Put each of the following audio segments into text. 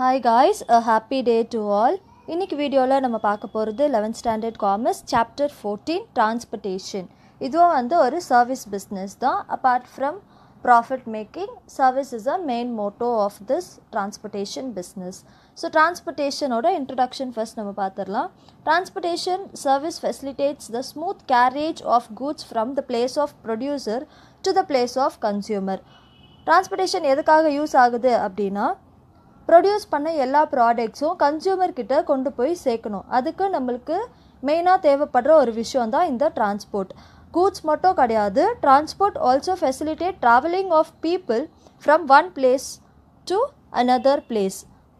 Hi guys a happy day to all இன்றைக்கி வீடியோவில் நம்ம பார்க்க போகிறது eleventh standard commerce chapter fourteen transportation இதுவும் வந்து ஒரு சர்வீஸ் பிஸ்னஸ் தான் apart from profit making service is a main motto of this transportation business so டிரான்ஸ்போர்ட்டேஷனோட இன்ட்ரடக்ஷன் ஃபர்ஸ்ட் நம்ம பார்த்துடலாம் transportation service facilitates the smooth carriage of goods from the place of producer to the place of consumer transportation எதுக்காக use ஆகுது அப்படின்னா produce பண்ண எல்லா ப்ராடக்ட்ஸும் consumer கிட்ட கொண்டு போய் சேர்க்கணும் அதுக்கு நம்மளுக்கு மெயினாக தேவைப்படுற ஒரு விஷயம் தான் இந்த டிரான்ஸ்போர்ட் கூட்ஸ் மட்டும் கிடையாது transport also facilitate travelling of people from one place to another place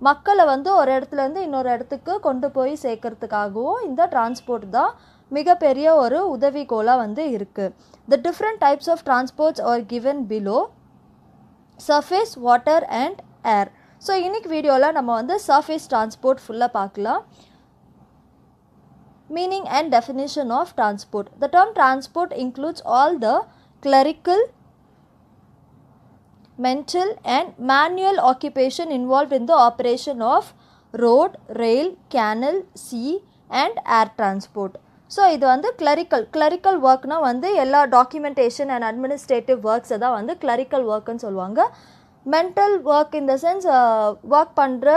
மக்களை வந்து ஒரு இடத்துலேருந்து இன்னொரு இடத்துக்கு கொண்டு போய் சேர்க்கறதுக்காகவும் இந்த டிரான்ஸ்போர்ட் தான் மிகப்பெரிய ஒரு உதவிகோலாக வந்து இருக்குது the different types of transports are given below surface water and air so இன்றைக்கி வீடியோவில் நம்ம வந்து சர்ஃபேஸ் டிரான்ஸ்போர்ட் ஃபுல்லாக பார்க்கலாம் meaning and definition of transport. The term transport includes all the clerical, mental, and manual occupation involved in the operation of road, rail, canal, sea, and air transport. So இது வந்து clerical clerical ஒர்க்னால் வந்து எல்லா documentation and administrative ஒர்க்ஸை தான் வந்து clerical ஒர்க்குன்னு சொல்லுவாங்க mental work இந்த sense work பண்ணுற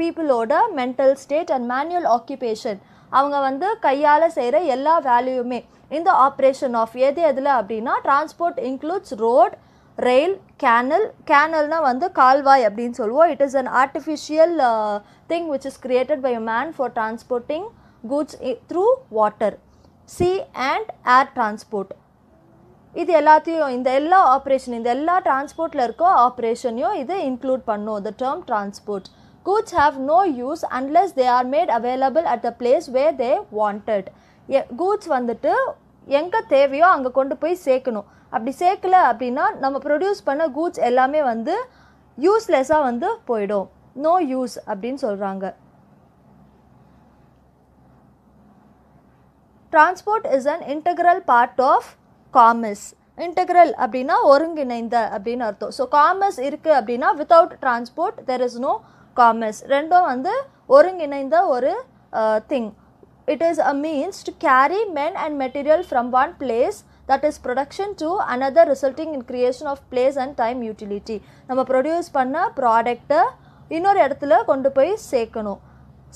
பீப்புளோட mental state and manual occupation அவங்க வந்து கையால் செய்கிற எல்லா வேல்யூமே இந்த ஆப்ரேஷன் ஆஃப் எது எதில் அப்படின்னா transport includes road rail canal கேனல்னால் வந்து கால்வாய் அப்படின்னு சொல்லுவோம் it is an artificial thing which is created by man for transporting goods through water sea and air transport இது எல்லாத்தையும் இந்த எல்லா ஆப்ரேஷன் இந்த எல்லா டிரான்ஸ்போர்ட்டில் இருக்கோ ஆப்ரேஷனையும் இது இன்க்ளூட் பண்ணும் the term transport goods have no use unless they are made available at the place where they wanted goods வந்துட்டு எங்கே தேவையோ அங்கே கொண்டு போய் சேர்க்கணும் அப்படி சேர்க்கல அப்படின்னா நம்ம ப்ரொடியூஸ் பண்ண கூட்ஸ் எல்லாமே வந்து யூஸ்லெஸ்ஸாக வந்து போயிடும் நோ யூஸ் அப்படின்னு சொல்கிறாங்க transport is an integral part of commerce integral அப்படின்னா ஒருங்கிணைந்த அப்படின்னு அர்த்தம் ஸோ காமர்ஸ் இருக்குது அப்படின்னா without transport there is no commerce ரெண்டும் வந்து ஒருங்கிணைந்த ஒரு thing it is a means to carry men and material from one place that is production to another resulting in creation of place and time utility நம்ம produce பண்ண ப்ராடக்டை இன்னொரு இடத்துல கொண்டு போய் சேர்க்கணும்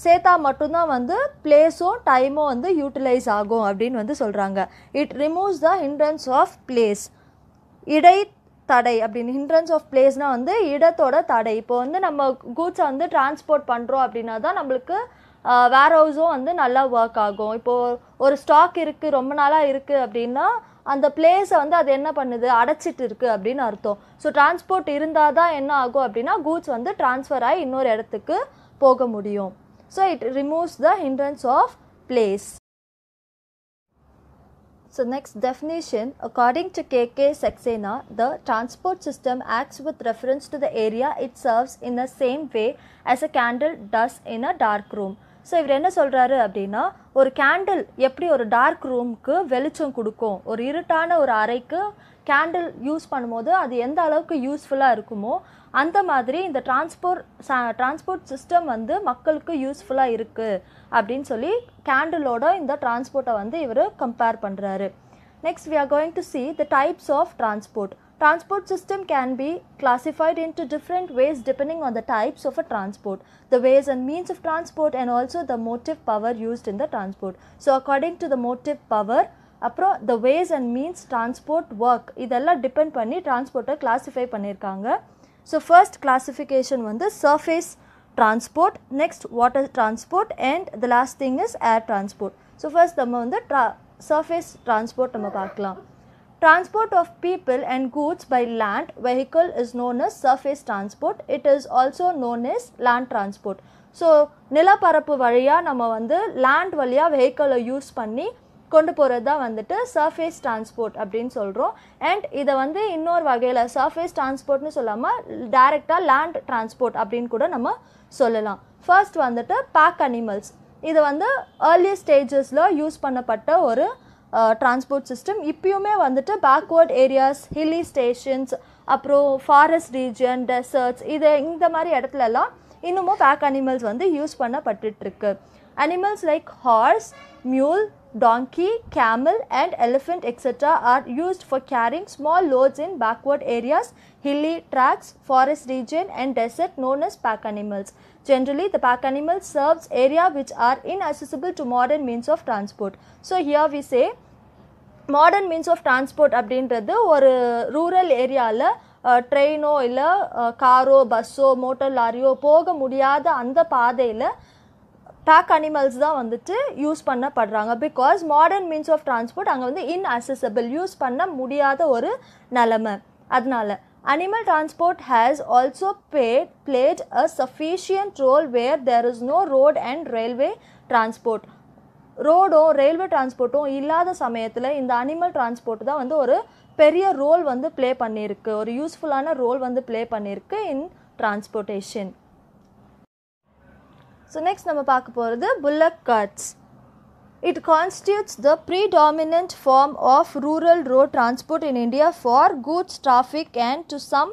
சேர்த்தா மட்டும்தான் வந்து பிளேஸும் டைமும் வந்து யூட்டிலைஸ் ஆகும் அப்படின்னு வந்து சொல்கிறாங்க it removes the hindrance of place இடை தடை அப்படின்னு ஹிண்ட்ரன்ஸ் ஆஃப் பிளேஸ்னால் வந்து இடத்தோட தடை இப்போ வந்து நம்ம கூட்ஸை வந்து டிரான்ஸ்போர்ட் பண்ணுறோம் அப்படின்னா தான் நம்மளுக்கு வேர் ஹவுஸும் வந்து நல்லா ஒர்க் ஆகும் இப்போது ஒரு ஸ்டாக் இருக்குது ரொம்ப நாளாக இருக்குது அப்படின்னா அந்த பிளேஸை வந்து அது என்ன பண்ணுது அடைச்சிட்டு இருக்குது அப்படின்னு அர்த்தம் ஸோ டிரான்ஸ்போர்ட் இருந்தால் தான் என்ன ஆகும் அப்படின்னா கூட்ஸ் வந்து டிரான்ஸ்ஃபர் ஆகி இன்னொரு இடத்துக்கு போக முடியும் So it removes the hindrance of place. So next definition, according to K.K. Saxena, the transport system acts with reference to the area it serves in the same way as a candle does in a dark room. So இவர் என்ன சொல்கிறாரு அப்படின்னா ஒரு candle எப்படி ஒரு dark ரூமுக்கு வெளிச்சம் கொடுக்கும் ஒரு இருட்டான ஒரு அறைக்கு கேண்டில் யூஸ் பண்ணும்போது அது எந்த அளவுக்கு யூஸ்ஃபுல்லாக இருக்குமோ அந்த மாதிரி இந்த டிரான்ஸ்போர்ட் டிரான்ஸ்போர்ட் சிஸ்டம் வந்து மக்களுக்கு யூஸ்ஃபுல்லாக இருக்குது அப்படின்னு சொல்லி கேண்டிலோட இந்த டிரான்ஸ்போர்ட்டை வந்து இவர் கம்பேர் பண்ணுறாரு next we are going to see the types of transport system can be be into different ways depending on the types of a transport the ways and means of transport and also the motive power used in the transport so according to the motive power அப்புறம் the ways and means transport work இதெல்லாம் depend பண்ணி டிரான்ஸ்போர்ட்டை classify பண்ணியிருக்காங்க So first classification one the surface transport, next water transport and the last thing is air transport. So first the வந்து surface transport Transport of people and goods by land vehicle is known as surface transport. It is also known as land transport. So நிலப்பரப்பு வழியாக நம்ம land land vehicle வெஹிக்கிளை use பண்ணி கொண்டு போகிறது தான் வந்துட்டு சர்ஃபேஸ் டிரான்ஸ்போர்ட் அப்படின்னு சொல்கிறோம் அண்ட் இதை வந்து இன்னொரு வகையில் சர்ஃபேஸ் டிரான்ஸ்போர்ட்னு சொல்லாமல் டைரெக்டாக லேண்ட் டிரான்ஸ்போர்ட் அப்படின்னு கூட நம்ம சொல்லலாம் ஃபர்ஸ்ட் வந்துட்டு பேக் அனிமல்ஸ் இது வந்து ஏர்லி ஸ்டேஜஸில் யூஸ் பண்ணப்பட்ட ஒரு டிரான்ஸ்போர்ட் சிஸ்டம் இப்பயுமே வந்துட்டு பேக்வேர்ட் ஏரியாஸ் ஹில்லி ஸ்டேஷன்ஸ் அப்புறம் ஃபாரஸ்ட் ரீஜன் டெசர்ட்ஸ் இது இந்த மாதிரி இடத்துலலாம் இன்னமும் பேக் அனிமல்ஸ் வந்து யூஸ் பண்ணப்பட்டுருக்கு animals like horse mule donkey, camel and elephant etc. are used for carrying small loads in backward areas, hilly tracts, forest region and desert known as pack animals. Generally, the pack animal serves area which are inaccessible to modern means of transport. So, here we say modern means of transport அப்படின்றது ஒரு rural ஏரியாவில் ட்ரெயினோ இல்லை காரோ பஸ்ஸோ motor லாரியோ போக முடியாத அந்த பாதையில் பேக் அனிமல்ஸ் தான் வந்துட்டு யூஸ் பண்ணப்படுறாங்க because modern means of transport அங்கே வந்து இன்அசசபிள் யூஸ் பண்ண முடியாத ஒரு நிலமை அதனால animal transport has also bad played a sufficient role where there is no road and railway transport ரோடும் ரயில்வே டிரான்ஸ்போர்ட்டும் இல்லாத சமயத்தில் இந்த அனிமல் டிரான்ஸ்போர்ட் தான் வந்து ஒரு பெரிய ரோல் வந்து ப்ளே பண்ணியிருக்கு ஒரு யூஸ்ஃபுல்லான ரோல் வந்து ப்ளே பண்ணியிருக்கு இன் டிரான்ஸ்போர்ட்டேஷன் ஸோ நெக்ஸ்ட் நம்ம பார்க்க போகிறது bullock carts it constitutes the predominant form of rural road transport in India for goods traffic and to some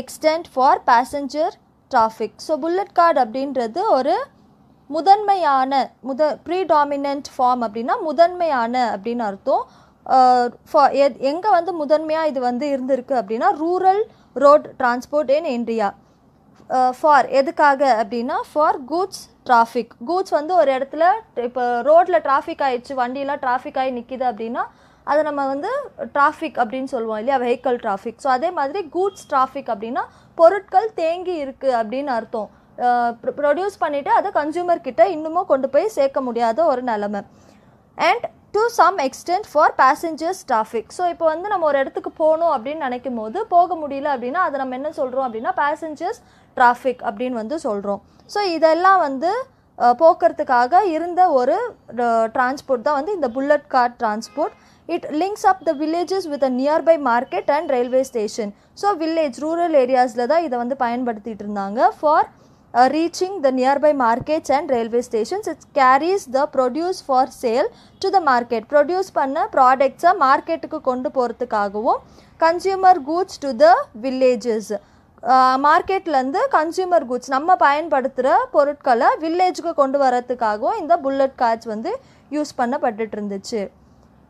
extent for passenger traffic so bullet cart அப்படின்றது ஒரு முதன்மையான முத predominant form அப்படின்னா முதன்மையான அப்படின்னு அர்த்தம் எங்கே வந்து முதன்மையாக இது வந்து இருந்திருக்கு அப்படின்னா rural road transport in India for எதுக்காக அப்படின்னா ஃபார் கூட்ஸ் டிராஃபிக் கூட்ஸ் வந்து ஒரு இடத்துல இப்போ ரோட்டில் டிராஃபிக் ஆகிடுச்சு வண்டியெலாம் டிராஃபிக் ஆகி நிற்கிது அப்படின்னா அதை நம்ம வந்து டிராஃபிக் அப்படின்னு சொல்லுவோம் இல்லையா வெஹிக்கல் டிராஃபிக் ஸோ அதே மாதிரி கூட்ஸ் டிராஃபிக் அப்படின்னா பொருட்கள் தேங்கி இருக்குது அப்படின்னு அர்த்தம் ப்ரொடியூஸ் பண்ணிவிட்டு அதை கன்சியூமர் கிட்டே இன்னமும் கொண்டு போய் சேர்க்க முடியாத ஒரு நிலமை and to some extent for passengers traffic so இப்போ வந்து நம்ம ஒரு இடத்துக்கு போகணும் அப்படின்னு நினைக்கும் போது போக முடியல அப்படின்னா அதை நம்ம என்ன சொல்கிறோம் அப்படின்னா பேசஞ்சர்ஸ் டிராஃபிக் அப்படின்னு வந்து சொல்கிறோம் ஸோ இதெல்லாம் வந்து போக்குறதுக்காக இருந்த ஒரு டிரான்ஸ்போர்ட் தான் வந்து இந்த bullet car transport it links up the villages with a nearby market and railway station so village rural ஏரியாஸில் தான் இதை வந்து பயன்படுத்திகிட்டு இருந்தாங்க for reaching the nearby markets and railway stations it's carries the produce for sale to the market produce பண்ண ப்ராடக்ட்ஸை மார்க்கெட்டுக்கு கொண்டு போகிறதுக்காகவும் consumer goods to the villages மார்க்கெட்லேருந்து கன்சியூமர் குட்ஸ் நம்ம பயன்படுத்துகிற பொருட்களை வில்லேஜுக்கு கொண்டு வரத்துக்காகவும் இந்த புல்லட் கார்ட்ஸ் வந்து யூஸ் பண்ணப்பட்டுட்டு இருந்துச்சு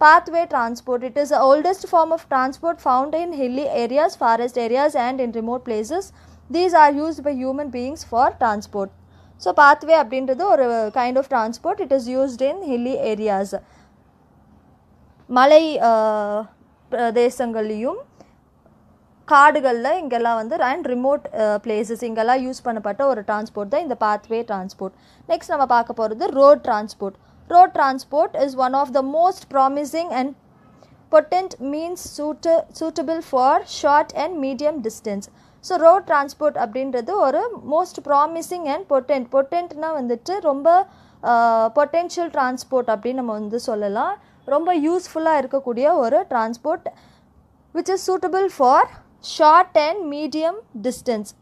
pathway transport it is oldest form of transport found in hilly areas forest areas and in remote places these are used by human beings for transport so pathway அப்படின்றது ஒரு kind of transport it is used in hilly areas மலை பிரதேசங்கள்லேயும் காடுகளில் இங்கெல்லாம் வந்து and remote places இங்கெல்லாம் use பண்ணப்பட்ட ஒரு டிரான்ஸ்போர்ட் தான் இந்த பாத்வே டிரான்ஸ்போர்ட் நெக்ஸ்ட் நம்ம பார்க்க போகிறது road transport road transport is one of the most promising and potent means suit suitable for short and medium distance so road transport அப்படின்றது ஒரு மோஸ்ட் ப்ராமிசிங் அண்ட் பொட்டன்ட் பொட்டன்ட்னா வந்துட்டு ரொம்ப பொட்டென்ஷியல் uh, டிரான்ஸ்போர்ட் அப்படின்னு நம்ம வந்து சொல்லலாம் ரொம்ப யூஸ்ஃபுல்லாக இருக்கக்கூடிய ஒரு transport which is suitable for short and medium distance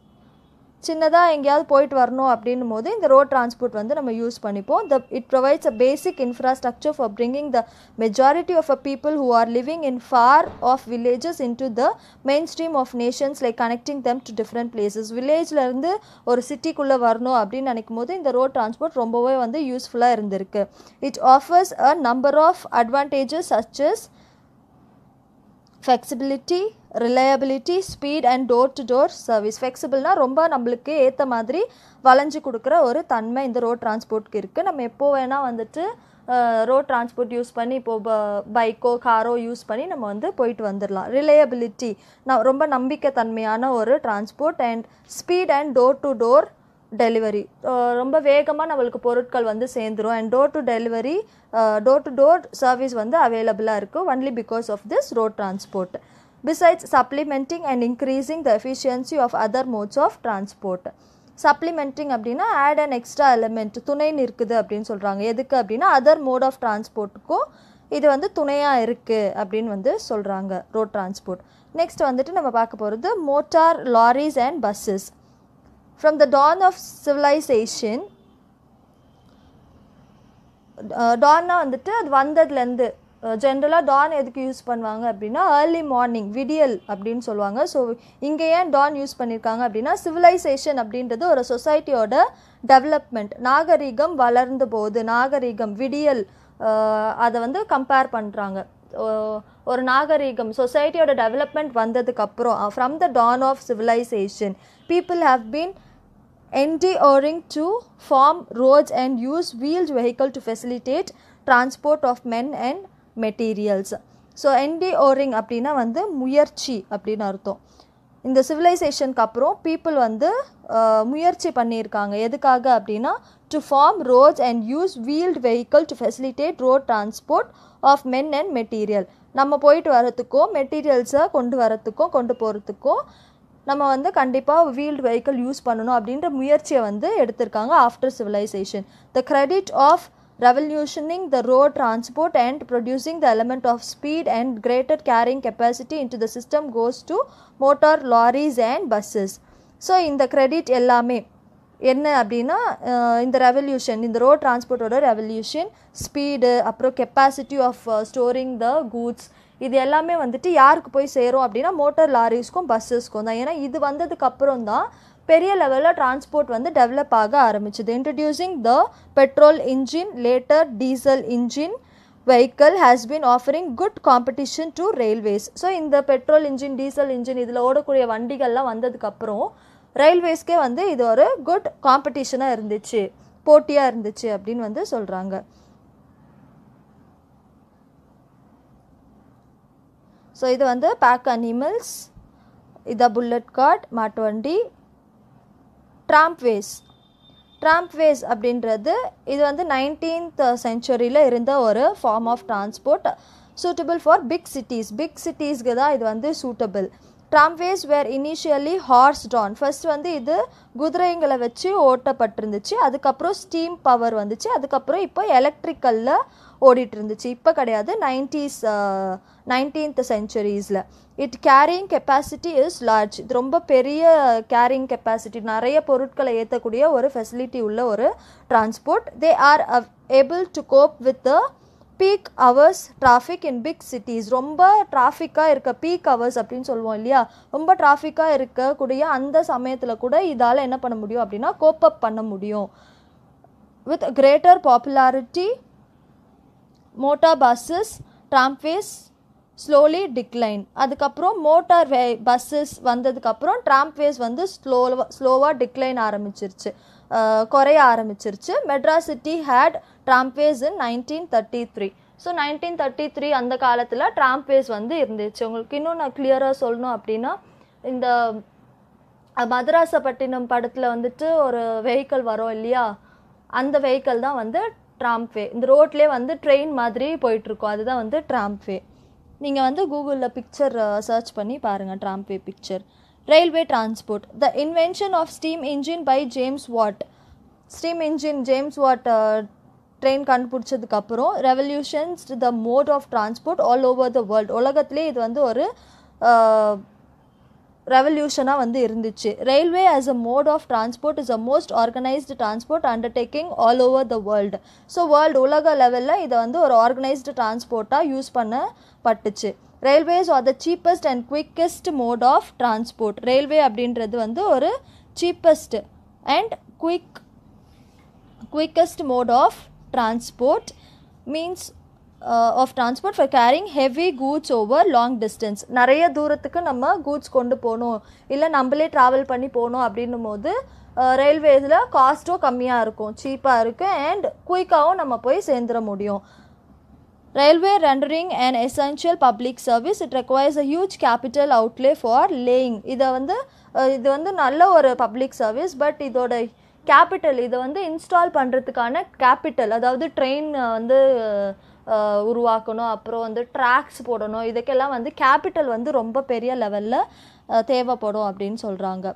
சின்னதாக எங்கேயாவது போயிட்டு வரணும் அப்படின்னும் போது இந்த ரோட் டிரான்ஸ்போர்ட் வந்து நம்ம யூஸ் பண்ணிப்போம் the it provides a basic infrastructure for bringing the majority of a people who are living in far off villages into the mainstream of nations like connecting them to different places வில்லேஜ்லேருந்து ஒரு சிட்டிக்குள்ளே வரணும் அப்படின்னு நினைக்கும் போது இந்த road transport ரொம்பவே வந்து யூஸ்ஃபுல்லாக இருந்திருக்கு it offers a number of advantages such as flexibility reliability speed and door to door service ஃபெக்சிபிள்னால் ரொம்ப நம்மளுக்கு ஏற்ற மாதிரி வளைஞ்சு கொடுக்குற ஒரு தன்மை இந்த ரோட் டிரான்ஸ்போர்ட்க்கு இருக்குது நம்ம எப்போ வேணால் வந்துட்டு ரோட் டிரான்ஸ்போர்ட் யூஸ் பண்ணி இப்போது பைக்கோ காரோ யூஸ் பண்ணி நம்ம வந்து போயிட்டு வந்துடலாம் ரிலையபிலிட்டி நான் ரொம்ப நம்பிக்கைத்தன்மையான ஒரு transport and speed and door to door delivery ரொம்ப வேகமாக நம்மளுக்கு பொருட்கள் வந்து சேர்ந்துடும் and door to delivery door to door service வந்து அவைலபிளாக இருக்குது only because of this road transport besides supplementing and increasing the efficiency of other modes of transport supplementing அப்படின்னா ஆட் அண்ட் எக்ஸ்ட்ரா எலிமெண்ட் துணை நிற்குது அப்படின்னு சொல்கிறாங்க எதுக்கு அப்படின்னா அதர் மோட் ஆஃப் டிரான்ஸ்போர்ட்டுக்கும் இது வந்து துணையாக இருக்குது அப்படின்னு வந்து சொல்கிறாங்க ரோட் டிரான்ஸ்போர்ட் நெக்ஸ்ட் வந்துட்டு நம்ம பார்க்க போகிறது motor lorries and buses from the dawn of civilization, டான்னா uh, வந்துட்டு அது வந்ததுலேருந்து ஜென்ரலாக uh, டான் எதுக்கு யூஸ் பண்ணுவாங்க அப்படின்னா ஏர்லி மார்னிங் விடியல் அப்படின்னு சொல்லுவாங்க ஸோ இங்கே ஏன் டான் யூஸ் பண்ணியிருக்காங்க அப்படின்னா சிவிலைசேஷன் அப்படின்றது ஒரு சொசைட்டியோட டெவலப்மெண்ட் நாகரீகம் வளர்ந்த போது நாகரீகம் விடியல் uh, அதை வந்து கம்பேர் பண்ணுறாங்க ஒரு நாகரீகம் சொசைட்டியோட டெவலப்மெண்ட் வந்ததுக்கப்புறம் from the dawn of civilization people have been endeavoring to form roads and use wheeled vehicle to facilitate transport of men and materials so ஓரிங் அப்படின்னா வந்து முயற்சி அப்படின்னு அர்த்தம் இந்த சிவிலைசேஷனுக்கு அப்புறம் பீப்புள் வந்து முயற்சி பண்ணியிருக்காங்க எதுக்காக அப்படின்னா to form roads and use wheeled vehicle to facilitate road transport of men and material நம்ம போயிட்டு வரத்துக்கும் மெட்டீரியல்ஸை கொண்டு வரத்துக்கும் கொண்டு போகிறதுக்கும் நம்ம வந்து கண்டிப்பாக வீல்டு வெஹிக்கிள் யூஸ் பண்ணணும் அப்படின்ற முயற்சியை வந்து எடுத்திருக்காங்க after civilization the credit of the road road and producing the element of speed and greater carrying capacity into the system goes to motor lorries and buses so இந்த credit எல்லாமே என்ன அப்படின்னா இந்த ரெவல்யூஷன் இந்த ரோட் டிரான்ஸ்போர்ட்டோட revolution speed அப்புறம் capacity of storing the goods இது எல்லாமே வந்துட்டு யாருக்கு போய் சேரும் அப்படின்னா மோட்டார் லாரிஸ்க்கும் பஸ்ஸஸ்க்கும் தான் ஏன்னா இது அப்புறம் தான் பெரிய லெவலில் டிரான்ஸ்போர்ட் வந்து டெவலப் ஆக ஆரம்பிச்சுது introducing the petrol engine later diesel engine vehicle has been offering good competition to railways so இந்த பெட்ரோல் இன்ஜின் டீசல் இன்ஜின் இதில் ஓடக்கூடிய வண்டிகள்லாம் வந்ததுக்கப்புறம் ரயில்வேஸ்க்கே வந்து இது ஒரு குட் காம்படிஷனாக இருந்துச்சு போட்டியாக இருந்துச்சு அப்படின்னு வந்து சொல்கிறாங்க ஸோ இது வந்து பேக் அனிமல்ஸ் இதை புல்லட் கார்ட் மாட்டுவண்டி ட்ராம்ப்வேஸ் ட்ராம்ப்வேஸ் அப்படின்றது இது வந்து நைன்டீன்த் செஞ்சுரியில் இருந்த ஒரு form of transport suitable for big cities big சிட்டிஸ்க்கு தான் இது வந்து suitable tramways were initially horse drawn first வந்து இது குதிரைங்களை வச்சு ஓட்டப்பட்டிருந்துச்சு அதுக்கப்புறம் ஸ்டீம் பவர் வந்துச்சு அதுக்கப்புறம் இப்போ எலக்ட்ரிக்கலில் ஓடிட்டு இருந்துச்சு இப்போ கிடையாது நைன்டிஸ் நைன்டீன்த் சென்ச்சுரிஸில் it carrying capacity is large இது ரொம்ப பெரிய கேரிங் கெப்பாசிட்டி நிறைய பொருட்களை ஏற்றக்கூடிய ஒரு ஃபெசிலிட்டி உள்ள ஒரு transport they are able to cope with the peak hours traffic in big cities ரொம்ப டிராஃபிக்காக இருக்க பீக் அவர்ஸ் அப்படின்னு சொல்லுவோம் இல்லையா ரொம்ப டிராஃபிக்காக இருக்கக்கூடிய அந்த சமயத்தில் கூட இதால் என்ன பண்ண முடியும் அப்படின்னா கோப்பப் பண்ண முடியும் with greater popularity motor buses tramways slowly decline அதுக்கப்புறம் மோட்டார் வே பஸ்ஸஸ் வந்ததுக்கப்புறம் ட்ராம்வேஸ் வந்து ஸ்லோவாக ஸ்லோவாக டிக்ளைன் ஆரம்பிச்சிருச்சு குறைய ஆரம்பிச்சிருச்சு Madras city had tramways in nineteen thirty three so nineteen thirty three அந்த காலத்தில் ட்ராம்வேஸ் வந்து இருந்துச்சு உங்களுக்கு இன்னும் நான் கிளியராக சொல்லணும் அப்படின்னா இந்த மதராசப்பட்டினம் படத்தில் வந்துட்டு ஒரு வெஹிக்கிள் வரும் இல்லையா அந்த வெஹிக்கிள் தான் வந்து ட்ராம்ப்வே இந்த ரோட்லேயே வந்து ட்ரெயின் மாதிரி போயிட்டுருக்கோம் அதுதான் வந்து ட்ராம்ப்வே நீங்கள் வந்து கூகுளில் பிக்சர் சர்ச் பண்ணி பாருங்கள் tramway picture railway transport the invention of steam engine by James Watt steam engine James Watt train கண்டுபிடிச்சதுக்கப்புறம் revolutions the mode of transport all over the world உலகத்துலேயே இது வந்து ஒரு ரெவல்யூஷனாக வந்து இருந்துச்சு railway as a mode of transport is a most organised transport undertaking all over the world so world உலக லெவலில் இதை வந்து ஒரு ஆர்கனைஸ்டு டிரான்ஸ்போர்ட்டாக யூஸ் பண்ணப்பட்டுச்சு railways are the cheapest and quickest mode of transport railway அப்படின்றது வந்து ஒரு cheapest and quick quickest mode of transport means of transport for carrying heavy goods over long distance நிறைய தூரத்துக்கு நம்ம கூட்ஸ் கொண்டு போகணும் இல்லை நம்மளே ட்ராவல் பண்ணி போகணும் அப்படின்னும் போது ரயில்வேஸில் காஸ்ட்டும் கம்மியாக இருக்கும் சீப்பாக இருக்கும் அண்ட் குயிக்காகவும் நம்ம போய் சேர்ந்துட முடியும் railway rendering and essential public service it requires a huge capital outlay for laying இதை வந்து இது வந்து நல்ல ஒரு பப்ளிக் சர்வீஸ் பட் இதோட கேபிட்டல் இதை வந்து இன்ஸ்டால் பண்ணுறதுக்கான கேபிட்டல் அதாவது ட்ரெயின் வந்து உருவாக்கணும் அப்புறம் வந்து ட்ராக்ஸ் போடணும் இதுக்கெல்லாம் வந்து கேபிட்டல் வந்து ரொம்ப பெரிய லெவலில் தேவைப்படும் அப்படின்னு சொல்கிறாங்க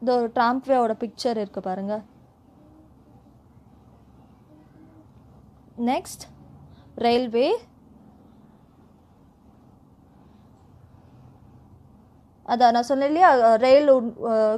இந்த ஒரு ட்ராம்ப்வேவோட பிக்சர் இருக்குது பாருங்கள் நெக்ஸ்ட் ரயில்வே அதான் நான் சொன்னேன் இல்லையா ரயில்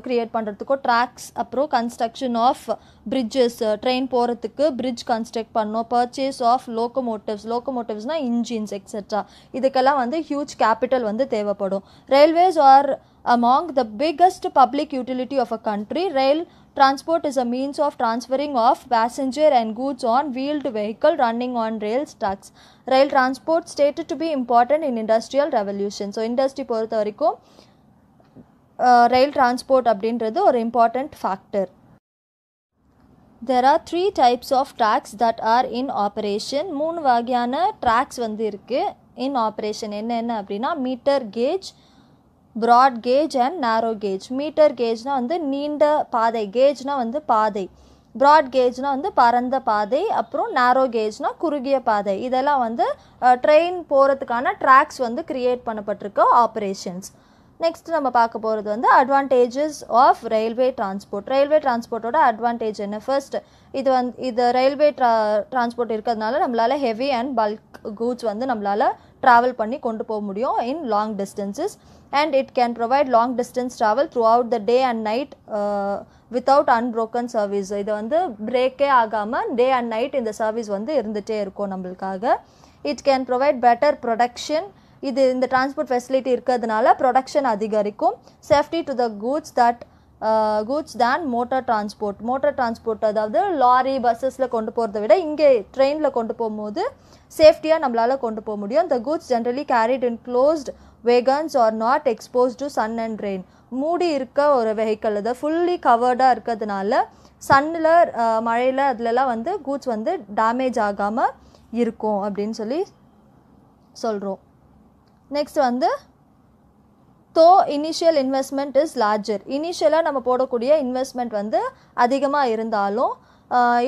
க்ரியேட் பண்ணுறதுக்கோ ட்ராக்ஸ் அப்புறம் கன்ஸ்ட்ரக்ஷன் ஆஃப் பிரிட்ஜஸ் ட்ரெயின் போகிறதுக்கு பிரிட்ஜ் கன்ஸ்ட்ரக்ட் பண்ணோம் பர்ச்சேஸ் ஆஃப் லோக்கோமோட்டிவ்ஸ் லோக்கோமோட்டிவ்ஸ்னால் இன்ஜின்ஸ் எக்ஸெட்ரா இதுக்கெல்லாம் வந்து ஹியூஜ் கேபிட்டல் வந்து தேவைப்படும் railways are among the biggest public utility of a country rail transport is a means of transferring of passenger and goods on wheeled vehicle running on rail stocks rail transport stated to be important in industrial revolution so industry பொறுத்த வரைக்கும் ரயில் transport அப்படின்றது ஒரு important factor there are three types of tracks that are in operation மூணு வகையான tracks வந்து இருக்குது in operation என்னென்ன அப்படின்னா metre gauge broad gauge and narrow gauge metre கேஜ்னால் வந்து நீண்ட பாதை கேஜ்னால் வந்து பாதை ப்ராட் கேஜ்னால் வந்து பரந்த பாதை அப்புறம் நேரோ கேஜ்னால் குறுகிய பாதை இதெல்லாம் வந்து ட்ரெயின் போகிறதுக்கான ட்ராக்ஸ் வந்து க்ரியேட் பண்ணப்பட்டிருக்க ஆப்ரேஷன்ஸ் நெக்ஸ்ட் நம்ம பார்க்க போகிறது வந்து advantages of railway transport railway டிரான்ஸ்போர்ட்டோட அட்வான்டேஜ் என்ன ஃபர்ஸ்ட் இது வந்து இது ரயில்வே ட்ரா டிரான்ஸ்போர்ட் இருக்கிறதுனால நம்மளால் ஹெவி அண்ட் பல்க் கூட்ஸ் வந்து நம்மளால் ட்ராவல் பண்ணி கொண்டு போக முடியும் in long distances and it can provide long distance travel throughout the day and night without unbroken service இது வந்து பிரேக்கே ஆகாமல் டே அண்ட் நைட் இந்த சர்வீஸ் வந்து இருந்துகிட்டே இருக்கும் நம்மளுக்காக it can provide better production இது இந்த டிரான்ஸ்போர்ட் ஃபெசிலிட்டி இருக்கிறதுனால ப்ரொடக்ஷன் அதிகரிக்கும் safety to the goods that goods than motor transport motor transport அதாவது லாரி பஸ்ஸஸில் கொண்டு போகிறத விட இங்கே ட்ரெயினில் கொண்டு போகும்போது சேஃப்டியாக நம்மளால் கொண்டு போக முடியும் இந்த goods generally carried in closed wagons are not expose to sun and rain மூடி இருக்க ஒரு வெஹிக்கிள் இது ஃபுல்லி கவர்டாக இருக்கிறதுனால சன்னில் uh, மழையில் அதிலலாம் வந்து கூட்ஸ் வந்து டேமேஜ் ஆகாமல் இருக்கும் அப்படின்னு சொல்லி சொல்கிறோம் நெக்ஸ்ட் வந்து தோ இனிஷியல் இன்வெஸ்ட்மெண்ட் இஸ் லார்ஜர் இனிஷியலாக நம்ம போடக்கூடிய இன்வெஸ்ட்மெண்ட் வந்து அதிகமாக இருந்தாலும்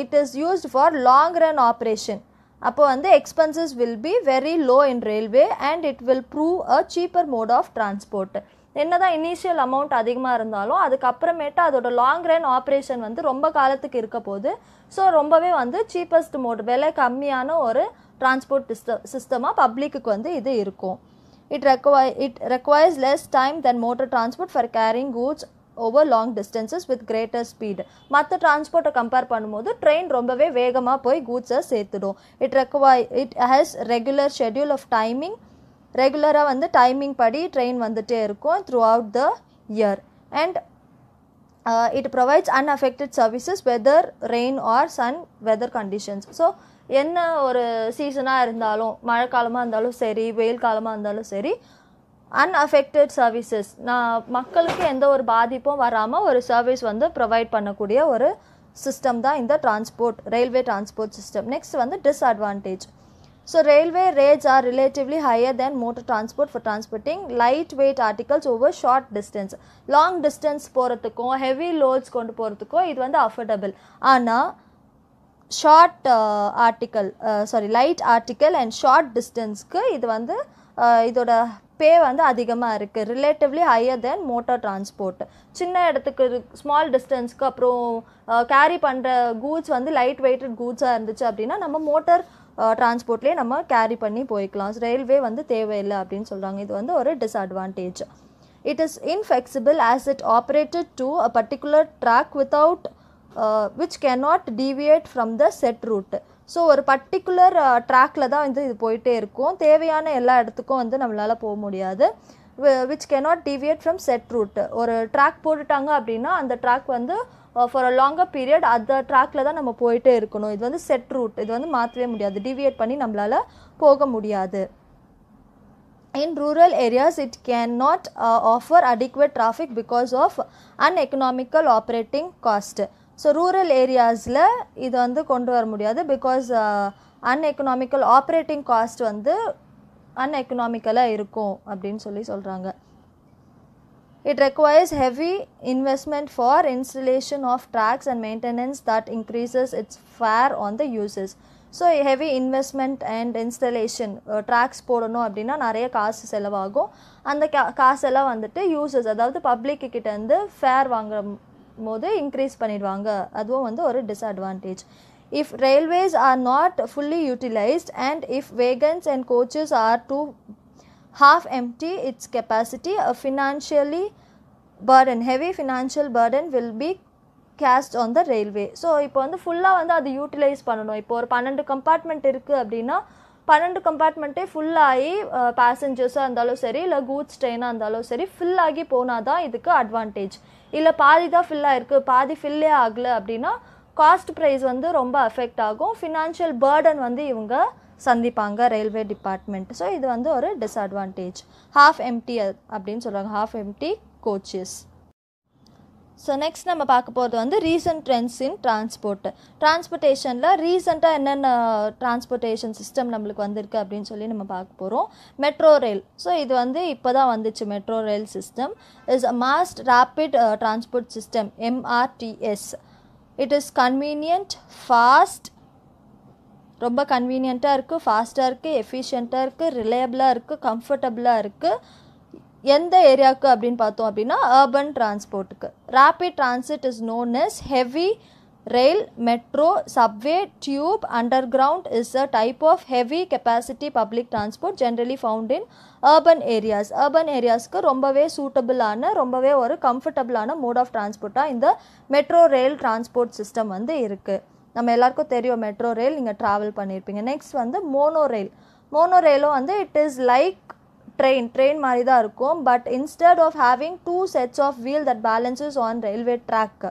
it is used for long run operation அப்போ வந்து expenses will be very low in railway and it will prove a cheaper mode of transport என்ன தான் இனிஷியல் அமௌண்ட் அதிகமாக இருந்தாலும் அதுக்கப்புறமேட்டு அதோட லாங் ரன் ஆப்ரேஷன் வந்து ரொம்ப காலத்துக்கு இருக்க போது ஸோ ரொம்பவே வந்து சீப்பஸ்ட் மோட் விலை கம்மியான ஒரு டிரான்ஸ்போர்ட் சிஸ்டம் சிஸ்டமாக பப்ளிக்கு வந்து இது இருக்கும் It, require, it requires less time than motor transport for carrying goods over long distances with greater speed மற்ற டிரான்ஸ்போர்ட்டை கம்பேர் பண்ணும்போது ட்ரெயின் ரொம்பவே வேகமாக போய் கூட்ஸை சேர்த்துடும் it require it has regular schedule of timing ரெகுலராக வந்து டைமிங் படி ட்ரெயின் வந்துகிட்டே இருக்கும் throughout the year and it provides unaffected services weather rain or sun weather conditions so என்ன ஒரு சீசனாக இருந்தாலும் மழை காலமாக இருந்தாலும் சரி வெயில் காலமாக இருந்தாலும் சரி அன்அஃபெக்டட் சர்வீசஸ் நான் மக்களுக்கு எந்த ஒரு பாதிப்பும் வராமல் ஒரு சர்வீஸ் வந்து ப்ரொவைட் பண்ணக்கூடிய ஒரு சிஸ்டம் தான் இந்த transport railway transport system next வந்து disadvantage so railway rates are relatively higher than motor transport for transporting light weight articles over short distance long distance போகிறதுக்கும் ஹெவி லோட்ஸ் கொண்டு போகிறதுக்கும் இது வந்து அஃபோர்டபுள் ஆனால் short article sorry light article and short டிஸ்டன்ஸ்க்கு இது வந்து uh, இதோட பே வந்து அதிகமாக இருக்குது relatively higher than motor transport சின்ன இடத்துக்கு ஸ்மால் டிஸ்டன்ஸ்க்கு அப்புறம் கேரி பண்ணுற கூட்ஸ் வந்து லைட் வெயிட்டட் கூட்ஸாக இருந்துச்சு அப்படின்னா நம்ம மோட்டார் டிரான்ஸ்போர்ட்லேயே uh, நம்ம கேரி பண்ணி போய்க்கலாம் ரயில்வே வந்து தேவையில்லை அப்படின்னு சொல்கிறாங்க இது வந்து ஒரு disadvantage it is inflexible as it operated to a particular track without which cannot deviate from the set route so ஒரு பர்டிகுலர் ட்ராக்ல uh, தான் வந்து இது போயிட்டே இருக்கும் தேவையான எல்லா இடத்துக்கும் வந்து நம்மளால் போக முடியாது which cannot deviate from set route ஒரு ட்ராக் போட்டுட்டாங்க அப்படின்னா அந்த ட்ராக் வந்து ஃபார் அ லாங்கர் பீரியட் அந்த ட்ராக்ல தான் நம்ம போயிட்டே இருக்கணும் இது வந்து செட் ரூட் இது வந்து மாற்றவே முடியாது டிவியேட் பண்ணி நம்மளால் போக முடியாது in rural areas it can not offer offer adequate because of uneconomical operating cost so rural ஏரியாஸில் இது வந்து கொண்டு வர முடியாது because uneconomical operating cost வந்து அன்எக்கனாமிக்கலாக இருக்கும் அப்படின்னு சொல்லி சொல்கிறாங்க it requires heavy investment for installation of tracks and maintenance that increases its fare on the uses so heavy investment and installation tracks போடணும் அப்படின்னா நிறைய காசு செலவாகும் அந்த கா காசெல்லாம் வந்துட்டு யூசர்ஸ் அதாவது பப்ளிக்கு கிட்டேருந்து ஃபேர் வாங்குற போது இன்க்ரீஸ் பண்ணிடுவாங்க அதுவும் வந்து ஒரு disadvantage if railways are not fully utilised and if wagons and coaches are too half empty its capacity a financially burden heavy financial burden will be cast on the railway so இப்போ வந்து ஃபுல்லாக வந்து அது utilise பண்ணணும் இப்போ ஒரு பன்னெண்டு compartment இருக்குது அப்படின்னா பன்னெண்டு கம்பார்ட்மெண்ட்டே ஃபுல்லாகி பேசஞ்சர்ஸாக இருந்தாலும் சரி இல்லை கூட்ஸ் ட்ரெயினாக இருந்தாலும் சரி ஃபில் ஆகி போனால் தான் இதுக்கு அட்வான்டேஜ் இல்லை பாதி தான் ஃபில்லாக இருக்குது பாதி ஃபில்லே ஆகலை அப்படின்னா காஸ்ட் ப்ரைஸ் வந்து ரொம்ப அஃபெக்ட் ஆகும் ஃபினான்ஷியல் பேர்டன் வந்து இவங்க சந்திப்பாங்க ரயில்வே டிபார்ட்மெண்ட் ஸோ இது வந்து ஒரு டிஸ்அட்வான்டேஜ் ஹாஃப் எம்டி அப்படின்னு சொல்கிறாங்க half empty coaches so next நம்ம பார்க்க போகிறது வந்து ரீசன்ட் ட்ரெண்ட்ஸ் இன் டிரான்ஸ்போர்ட்டு டிரான்ஸ்போர்ட்டேஷனில் ரீசெண்டாக என்னென்ன டிரான்ஸ்போர்ட்டேஷன் uh, சிஸ்டம் நம்மளுக்கு வந்திருக்கு அப்படின்னு சொல்லி நம்ம பார்க்க போகிறோம் மெட்ரோ ரயில் ஸோ இது வந்து இப்போ தான் வந்துச்சு metro rail system is a mass rapid transport system MRTS it is convenient fast ரொம்ப கன்வீனியண்ட்டாக இருக்குது ஃபாஸ்ட்டாக இருக்குது எஃபிஷியண்ட்டாக இருக்குது ரிலையபிளாக இருக்குது கம்ஃபர்டபுளாக இருக்குது எந்த ஏரியாவுக்கு அப்படின்னு பார்த்தோம் அப்படின்னா அர்பன் டிரான்ஸ்போர்ட்டுக்கு rapid transit is known as heavy rail metro subway tube underground is a type of heavy capacity public transport generally found in urban areas urban ஏரியாஸ்க்கு ரொம்பவே சூட்டபிளான ரொம்பவே ஒரு கம்ஃபர்டபுளான மோட் ஆஃப் டிரான்ஸ்போர்ட்டாக இந்த மெட்ரோ ரயில் டிரான்ஸ்போர்ட் சிஸ்டம் வந்து இருக்குது நம்ம எல்லாருக்கும் தெரியும் மெட்ரோ ரயில் நீங்கள் ட்ராவல் பண்ணியிருப்பீங்க நெக்ஸ்ட் வந்து மோனோ ரயில் மோனோ ரயிலும் வந்து it is like train train மாதிரி தான் இருக்கும் but instead of having two sets of wheel that balances on railway track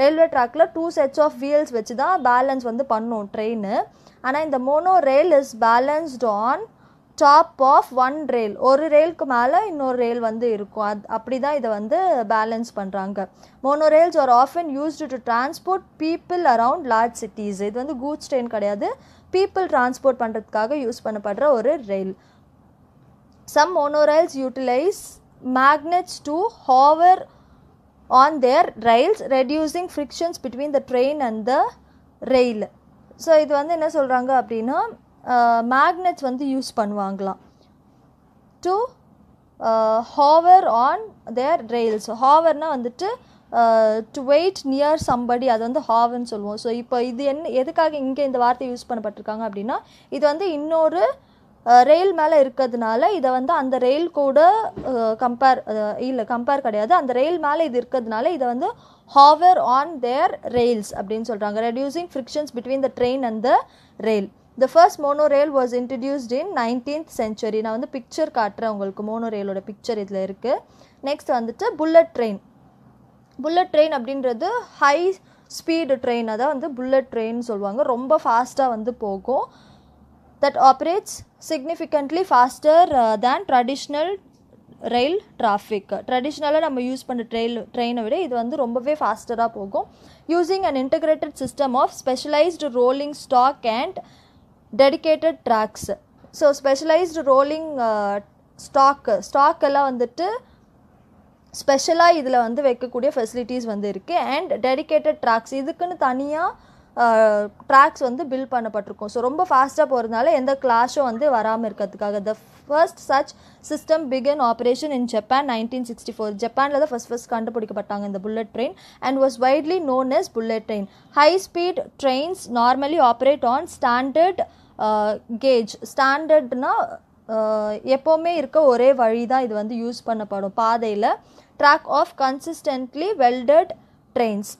railway ட்ராக்கில் டூ செட்ஸ் ஆஃப் வீல்ஸ் வச்சு தான் பேலன்ஸ் வந்து பண்ணும் ட்ரெயின் ஆனால் இந்த mono rail is balanced on top of one rail ஒரு ரயிலுக்கு மேலே இன்னொரு ரயில் வந்து இருக்கும் அது அப்படி தான் இதை வந்து பேலன்ஸ் பண்ணுறாங்க mono rails are often used to transport people around large cities இது வந்து கூட்ஸ் ட்ரெயின் கிடையாது பீப்புள் டிரான்ஸ்போர்ட் பண்ணுறதுக்காக யூஸ் பண்ணப்படுற ஒரு rail some monorails utilise magnets to hover on their rails reducing frictions between the train and the rail. So இது வந்து என்ன சொல்கிறாங்க அப்படின்னா மேக்னெட்ஸ் வந்து யூஸ் பண்ணுவாங்களாம் to hover on their rails ஹாவர்னால் வந்துட்டு டு வெயிட் நியர் சம்படி அது வந்து ஹாவர்னு சொல்லுவோம் ஸோ இப்போ இது என்ன எதுக்காக இங்கே இந்த வார்த்தை யூஸ் பண்ணப்பட்டிருக்காங்க அப்படின்னா இது வந்து இன்னொரு ரெயில் மேலே இருக்கிறதுனால இதை வந்து அந்த ரெயில் கூட கம்பேர் இல்லை கம்பேர் கிடையாது அந்த ரெயில் மேலே இது இருக்கிறதுனால இதை வந்து ஹாவர் ஆன் தேர் ரெயில்ஸ் அப்படின்னு சொல்கிறாங்க reducing frictions between the train and the rail the first mono rail was introduced in nineteenth century நான் வந்து பிக்சர் காட்டுறேன் உங்களுக்கு மோனோ ரெயிலோட பிக்சர் இதில் இருக்குது நெக்ஸ்ட் வந்துட்டு புல்லட் ட்ரெயின் புல்லட் ட்ரெயின் அப்படின்றது ஹை ஸ்பீடு ட்ரெயினை தான் வந்து புல்லட் ட்ரெயின் சொல்லுவாங்க ரொம்ப ஃபாஸ்ட்டாக வந்து போகும் that operates significantly faster uh, than traditional rail traffic ட்ரெடிஷ்னலாக நம்ம யூஸ் பண்ணுற ட்ரெயில் ட்ரெயினை விட இது வந்து ரொம்பவே ஃபாஸ்டராக போகும் using and integrated system of specialised rolling stock and dedicated tracks so specialised rolling stock stock எல்லாம் வந்துட்டு ஸ்பெஷலாக இதில் வந்து வைக்கக்கூடிய ஃபெசிலிட்டிஸ் வந்து இருக்குது அண்ட் டெடிக்கேட்டட் ட்ராக்ஸ் இதுக்குன்னு தனியாக ட்ராக்ஸ் வந்து பில்ட் பண்ணப்பட்டிருக்கும் ஸோ ரொம்ப ஃபாஸ்ட்டாக போகிறதுனால எந்த கிளாஷும் வந்து வராமல் இருக்கிறதுக்காக the first such system began operation in Japan nineteen sixty four ஜப்பானில் தான் ஃபஸ்ட் ஃபஸ்ட் கண்டுபிடிக்கப்பட்டாங்க இந்த bullet train and was widely known as bullet train high speed trains normally operate on standard gauge ஸ்டாண்டர்ட்னா எப்போவுமே இருக்க ஒரே வழி தான் இது வந்து யூஸ் பண்ணப்படும் பாதையில் track of consistently welded trains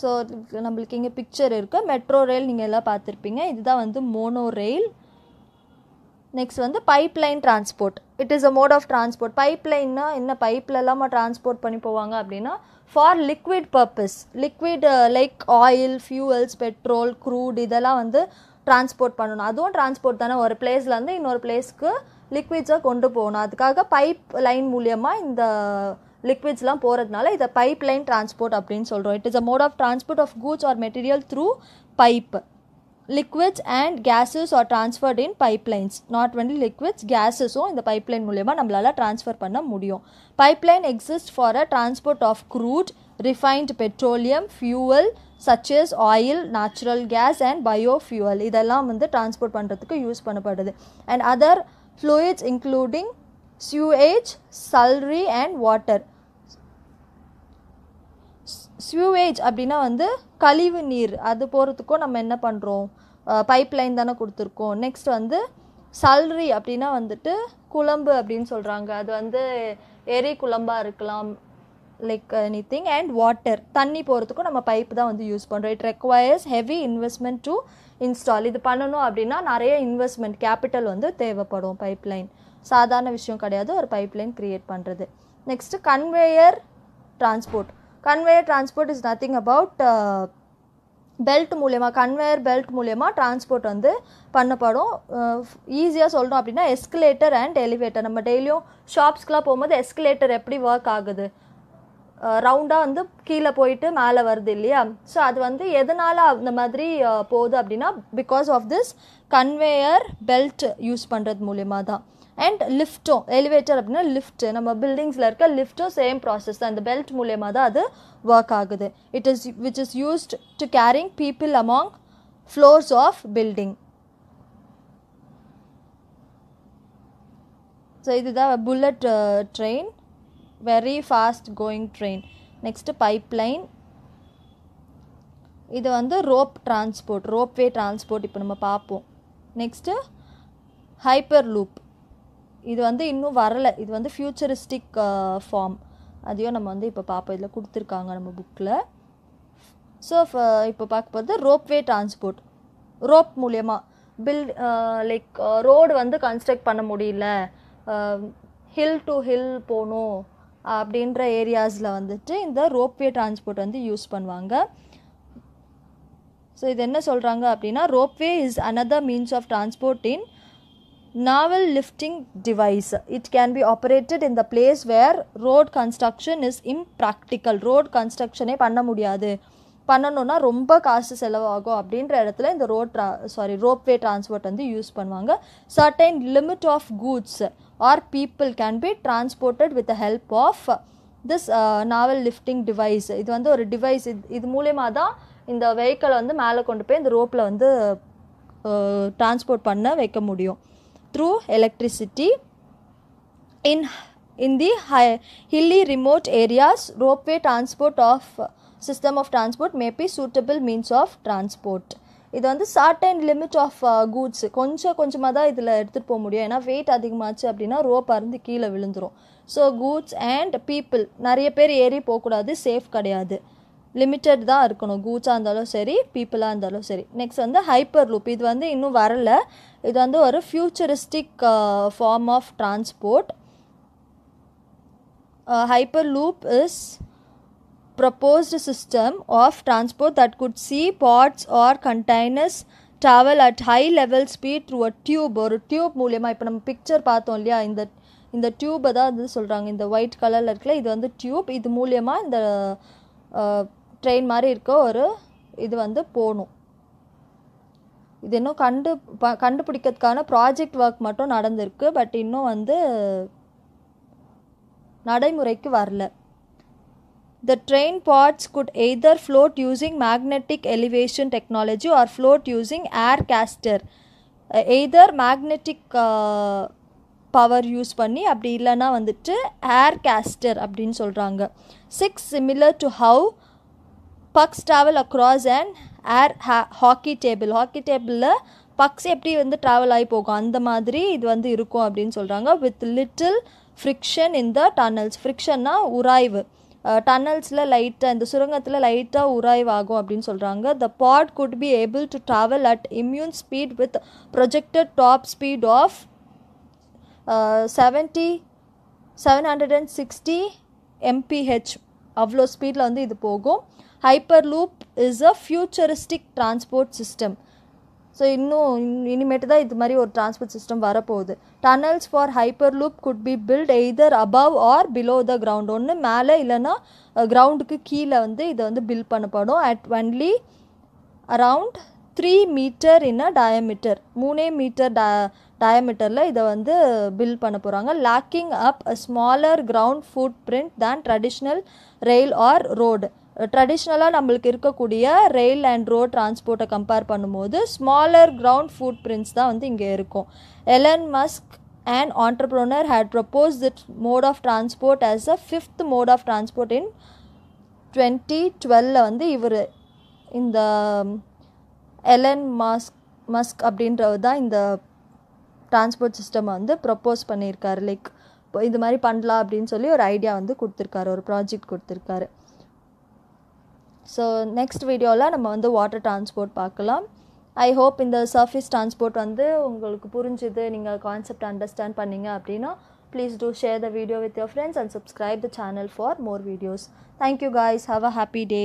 so நம்மளுக்கு இங்கே பிக்சர் இருக்குது மெட்ரோ ரயில் நீங்கள் எல்லாம் பார்த்துருப்பீங்க இதுதான் வந்து மோனோ ரயில் நெக்ஸ்ட் வந்து pipeline transport it is a mode of transport பைப்லைன்னா என்ன இல்லாமல் டிரான்ஸ்போர்ட் பண்ணி போவாங்க அப்படின்னா for liquid purpose liquid like oil fuels petrol crude இதெல்லாம் வந்து டிரான்ஸ்போர்ட் பண்ணணும் அதுவும் டிரான்ஸ்போர்ட் தானே ஒரு பிளேஸ்லேருந்து இன்னொரு பிளேஸ்க்கு லிக்விட்ஸாக கொண்டு போகணும் அதுக்காக பைப் லைன் மூலியமாக இந்த லிக்விட்ஸ்லாம் போகிறதுனால இதை பைப் லைன் டிரான்ஸ்போர்ட் அப்படின்னு சொல்கிறோம் it is a mode of transport of goods or material through pipe liquids and gases are transferred in pipelines not only liquids கேஸஸும் இந்த பைப்லைன் மூலயமா நம்மளால் ட்ரான்ஸ்ஃபர் பண்ண முடியும் pipeline exist for a transport of crude refined petroleum fuel such as oil natural gas and biofuel இதெல்லாம் வந்து transport பண்ணுறதுக்கு use பண்ணப்படுது and other fluids including sewage, slurry and water sewage அப்படின்னா வந்து கழிவு நீர் அது போகிறதுக்கும் நம்ம என்ன பண்ணுறோம் பைப் லைன் தானே கொடுத்துருக்கோம் நெக்ஸ்ட் வந்து சல்ரி அப்படின்னா வந்துட்டு குழம்பு அப்படின்னு சொல்கிறாங்க அது வந்து எரி குழம்பாக இருக்கலாம் like any thing and water தண்ணி போகிறதுக்கும் நம்ம பைப் தான் வந்து யூஸ் பண்ணுறோம் it requires heavy investment to install இது பண்ணணும் அப்படின்னா நிறைய இன்வெஸ்ட்மெண்ட் கேபிட்டல் வந்து தேவைப்படும் பைப் லைன் சாதாரண விஷயம் கிடையாது ஒரு பைப்லைன் க்ரியேட் பண்ணுறது next conveyor transport conveyor transport is nothing about belt மூலயமா கன்வேயர் பெல்ட் மூலயமா டிரான்ஸ்போர்ட் வந்து பண்ணப்படும் ஈஸியாக uh, சொல்லணும் அப்படின்னா எஸ்கலேட்டர் அண்ட் எலிவேட்டர் நம்ம டெய்லியும் ஷாப்ஸ்க்கெலாம் போகும்போது எஸ்கலேட்டர் எப்படி ஒர்க் ஆகுது ரவுண்டாக uh, வந்து கீழே போயிட்டு மேலே வருது இல்லையா ஸோ அது வந்து எதனால் அந்த மாதிரி uh, போகுது அப்படின்னா because of this conveyor belt use பண்ணுறது மூலயமா தான் அண்ட் லிஃப்ட்டும் எலிவேட்டர் அப்படின்னா லிஃப்ட்டு நம்ம பில்டிங்ஸில் இருக்க லிஃப்ட்டும் சேம் ப்ராசஸ் தான் இந்த பெல்ட் மூலயமா தான் அது ஒர்க் ஆகுது it is which is used to carrying people among floors of building so இதுதான் bullet train very fast going train next pipeline இது வந்து ரோப் டிரான்ஸ்போர்ட் ரோப்வே டிரான்ஸ்போர்ட் இப்போ நம்ம பார்ப்போம் நெக்ஸ்ட்டு ஹைப்பர் லூப் இது வந்து இன்னும் வரலை இது வந்து ஃப்யூச்சரிஸ்டிக் ஃபார்ம் அதையும் நம்ம வந்து இப்போ பார்ப்போம் இதில் கொடுத்துருக்காங்க நம்ம புக்கில் ஸோ இப்போ பார்க்க போகிறது ரோப்வே டிரான்ஸ்போர்ட் ரோப் மூலயமா பில் லைக் ரோடு வந்து கன்ஸ்ட்ரக்ட் பண்ண முடியல ஹில் டு ஹில் போகணும் அப்படின்ற ஏரியாஸில் வந்துட்டு இந்த ரோப்வே டிரான்ஸ்போர்ட் வந்து யூஸ் பண்ணுவாங்க ஸோ இது என்ன சொல்கிறாங்க அப்படின்னா ropeway is another means of transport in novel lifting device. இட் கேன் பி operated in the place where road construction is impractical. Road construction பண்ண முடியாது பண்ணணுன்னா ரொம்ப காசு செலவாகும் அப்படின்ற இடத்துல இந்த ரோட் ட்ரா சாரி ரோப்வே டிரான்ஸ்போர்ட் வந்து யூஸ் பண்ணுவாங்க certain limit of goods or people can be transported with the help of this novel lifting device இது வந்து ஒரு டிவைஸ் இது இது மூலயமா தான் இந்த வெஹிக்கிளை வந்து மேலே கொண்டு போய் இந்த ரோப்பில் வந்து டிரான்ஸ்போர்ட் uh, பண்ண வைக்க முடியும் through electricity. In, in the high, hilly remote areas, ropeway transport of system of transport may be suitable means of transport. இது வந்து short and limit of goods கொஞ்சம் கொஞ்சமாக தான் இதில் எடுத்துகிட்டு போக முடியும் ஏன்னா வெயிட் அதிகமாச்சு அப்படின்னா ரோப் அருந்து கீழே விழுந்துடும் ஸோ கூட்ஸ் அண்ட் பீப்புள் நிறைய பேர் ஏறி போகக்கூடாது சேஃப் கிடையாது லிமிட்டட் தான் இருக்கணும் கூட்ஸாக இருந்தாலும் சரி பீப்புளாக இருந்தாலும் சரி நெக்ஸ்ட் வந்து ஹைப்பர் லூப் இது வந்து இன்னும் வரல இது வந்து ஒரு futuristic form of transport hyperloop is proposed system of transport that could see pods or containers travel at high level speed through a tube ஒரு டியூப் மூலியமாக இப்போ நம்ம பிக்சர் பார்த்தோம் இல்லையா இந்த இந்த டியூப்பை தான் வந்து சொல்கிறாங்க இந்த ஒயிட் கலரில் இருக்கல இது வந்து டியூப் இது மூலியமாக இந்த ட்ரெயின் மாதிரி இருக்க ஒரு இது வந்து போகணும் இது இன்னும் கண்டு ப கண்டுபிடிக்கிறதுக்கான ப்ராஜெக்ட் ஒர்க் மட்டும் நடந்திருக்கு பட் இன்னும் வந்து நடைமுறைக்கு வரல the train parts could either float using magnetic elevation technology or float using air caster either magnetic power use பண்ணி அப்படி இல்லைன்னா வந்துட்டு ஏர் கேஸ்டர் அப்படின்னு சொல்கிறாங்க six similar to how pucks travel across and air ஹா ஹாக்கி டேபிள் ஹாக்கி டேபிளில் pucks எப்படி வந்து ட்ராவல் ஆகி போகும் அந்த மாதிரி இது வந்து இருக்கும் அப்படின்னு சொல்கிறாங்க with little friction in the tunnels ஃப்ரிக்ஷன்னா உராய்வு டனல்ஸில் லைட்டாக இந்த சுரங்கத்தில் லைட்டாக உராய்வு ஆகும் அப்படின்னு சொல்கிறாங்க the pod could be able to travel at immune speed with projected top speed of seventy seven hundred and sixty MPH அவ்வளோ ஸ்பீடில் வந்து இது போகும் Hyperloop is a futuristic transport system so இன்னும் இனிமேட்டு தான் இது மாதிரி ஒரு டிரான்ஸ்போர்ட் சிஸ்டம் வரப்போகுது tunnels for Hyperloop could be built either above or below the ground ஒன்று மேலே இல்லைன்னா கிரவுண்டுக்கு கீழே வந்து இதை வந்து பில்ட் பண்ணப்படும் at only around three meter in a diameter மூணே மீட்டர் டய டயமீட்டரில் இதை வந்து பில்ட் பண்ண போகிறாங்க lacking up a smaller ground footprint than traditional rail or road ட்ரெடிஷ்னலாக நம்மளுக்கு இருக்கக்கூடிய ரயில் அண்ட் ரோட் ட்ரான்ஸ்போர்ட்டை கம்பேர் பண்ணும்போது ஸ்மாலர் கிரவுண்ட் ஃபுட் பிரிண்ட்ஸ் தான் வந்து இங்கே இருக்கும் Elon Musk and entrepreneur had propose this mode of transport as a fifth mode of transport in twenty டுவெல்லில் வந்து இவர் இந்த எலன் மாஸ்க் மஸ்க் அப்படின்றவர் தான் இந்த டிரான்ஸ்போர்ட் சிஸ்டம் வந்து ப்ரப்போஸ் பண்ணியிருக்காரு லைக் இது மாதிரி பண்ணலாம் அப்படின்னு சொல்லி ஒரு ஐடியா வந்து கொடுத்துருக்காரு ஒரு ப்ராஜெக்ட் கொடுத்துருக்காரு ஸோ நெக்ஸ்ட் வீடியோவில் நம்ம வந்து வாட்டர் டிரான்ஸ்போர்ட் பார்க்கலாம் ஐ ஹோப் இந்த சர்ஃபீஸ் டிரான்ஸ்போர்ட் வந்து உங்களுக்கு புரிஞ்சுது நீங்கள் கான்செப்ட் அண்டர்ஸ்டாண்ட் பண்ணீங்க அப்படின்னா please to share the video with your friends and subscribe the channel for more videos thank you guys have a happy day